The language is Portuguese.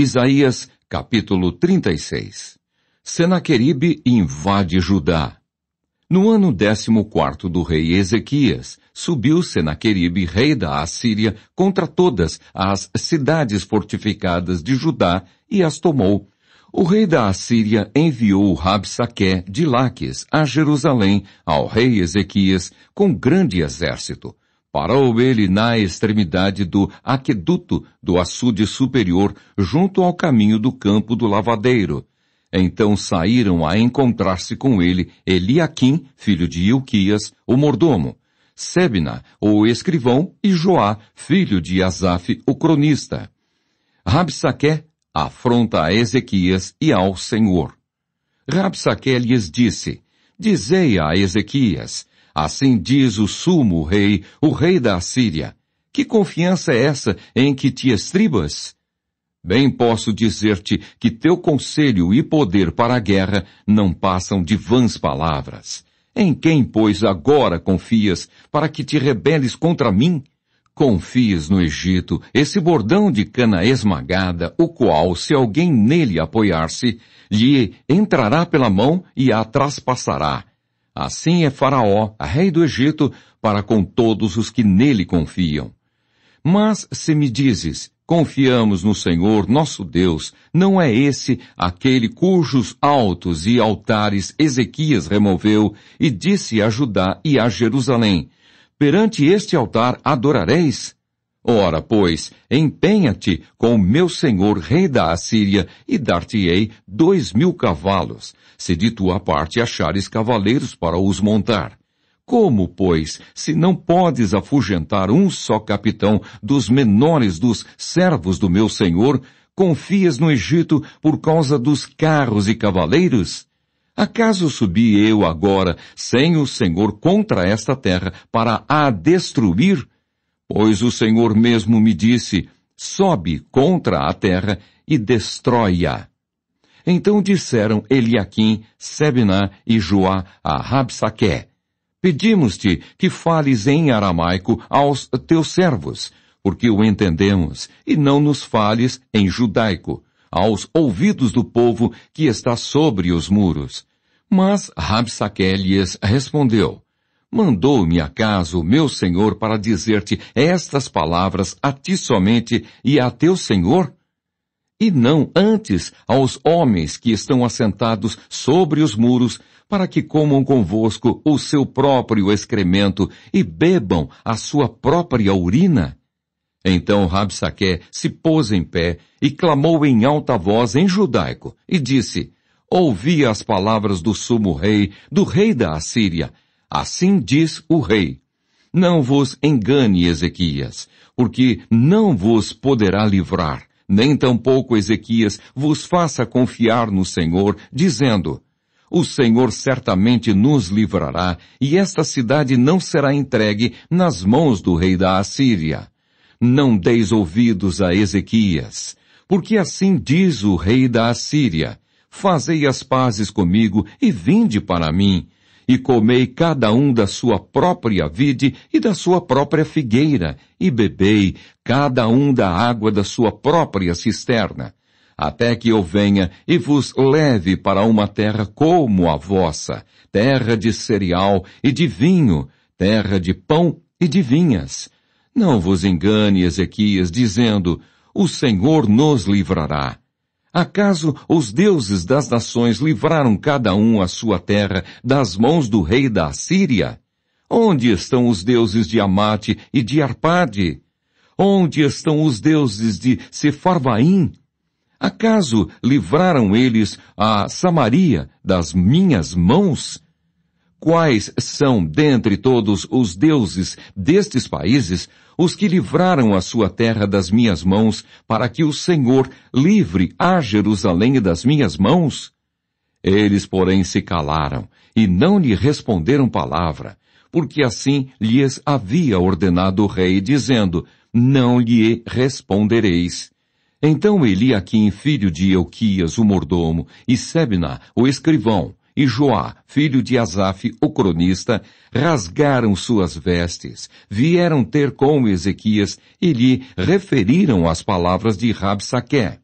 Isaías, capítulo 36. Senaqueribe invade Judá. No ano décimo quarto do rei Ezequias, subiu Senaqueribe, rei da Assíria, contra todas as cidades fortificadas de Judá e as tomou. O rei da Assíria enviou Rabsaque de Laques a Jerusalém ao rei Ezequias com grande exército. Parou ele na extremidade do aqueduto do açude superior, junto ao caminho do campo do lavadeiro. Então saíram a encontrar-se com ele Eliaquim, filho de Ilquias, o mordomo, Sebna, o escrivão, e Joá, filho de Asaf, o cronista. Rabsaque afronta a Ezequias e ao Senhor. Rabsaque lhes disse, Dizei a Ezequias, Assim diz o sumo rei, o rei da Assíria. Que confiança é essa em que te estribas? Bem posso dizer-te que teu conselho e poder para a guerra não passam de vãs palavras. Em quem, pois, agora confias para que te rebeles contra mim? Confies no Egito, esse bordão de cana esmagada, o qual, se alguém nele apoiar-se, lhe entrará pela mão e a traspassará, Assim é Faraó, rei do Egito, para com todos os que nele confiam. Mas se me dizes, confiamos no Senhor nosso Deus, não é esse aquele cujos altos e altares Ezequias removeu e disse a Judá e a Jerusalém, perante este altar adorareis? Ora, pois, empenha-te com o meu senhor rei da Assíria e dar-te-ei dois mil cavalos, se de tua parte achares cavaleiros para os montar. Como, pois, se não podes afugentar um só capitão dos menores dos servos do meu senhor, confias no Egito por causa dos carros e cavaleiros? Acaso subi eu agora, sem o Senhor, contra esta terra para a destruir? Pois o Senhor mesmo me disse, sobe contra a terra e destrói-a. Então disseram Eliaquim, Sebna e Joá a Rabsaqué: Pedimos-te que fales em aramaico aos teus servos, porque o entendemos, e não nos fales em judaico, aos ouvidos do povo que está sobre os muros. Mas Rabsaqué lhes respondeu, Mandou-me acaso meu Senhor para dizer-te estas palavras a ti somente e a teu Senhor? E não antes aos homens que estão assentados sobre os muros, para que comam convosco o seu próprio excremento e bebam a sua própria urina? Então Rabsaque se pôs em pé e clamou em alta voz em judaico e disse, Ouvi as palavras do sumo rei, do rei da Assíria, Assim diz o rei. Não vos engane, Ezequias, porque não vos poderá livrar, nem tampouco Ezequias vos faça confiar no Senhor, dizendo, o Senhor certamente nos livrará, e esta cidade não será entregue nas mãos do rei da Assíria. Não deis ouvidos a Ezequias, porque assim diz o rei da Assíria, fazei as pazes comigo e vinde para mim, e comei cada um da sua própria vide e da sua própria figueira, e bebei cada um da água da sua própria cisterna, até que eu venha e vos leve para uma terra como a vossa, terra de cereal e de vinho, terra de pão e de vinhas. Não vos engane, Ezequias, dizendo, o Senhor nos livrará. Acaso os deuses das nações livraram cada um a sua terra das mãos do rei da Assíria? Onde estão os deuses de Amate e de Arpade? Onde estão os deuses de Sefarvaim? Acaso livraram eles a Samaria das minhas mãos? quais são, dentre todos os deuses destes países, os que livraram a sua terra das minhas mãos, para que o Senhor livre a Jerusalém das minhas mãos? Eles, porém, se calaram, e não lhe responderam palavra, porque assim lhes havia ordenado o rei, dizendo, não lhe respondereis. Então Eliaquim, filho de Euquias, o mordomo, e Sebna, o escrivão, e Joá, filho de Asaf, o cronista, rasgaram suas vestes, vieram ter com Ezequias e lhe referiram as palavras de Rabsaque.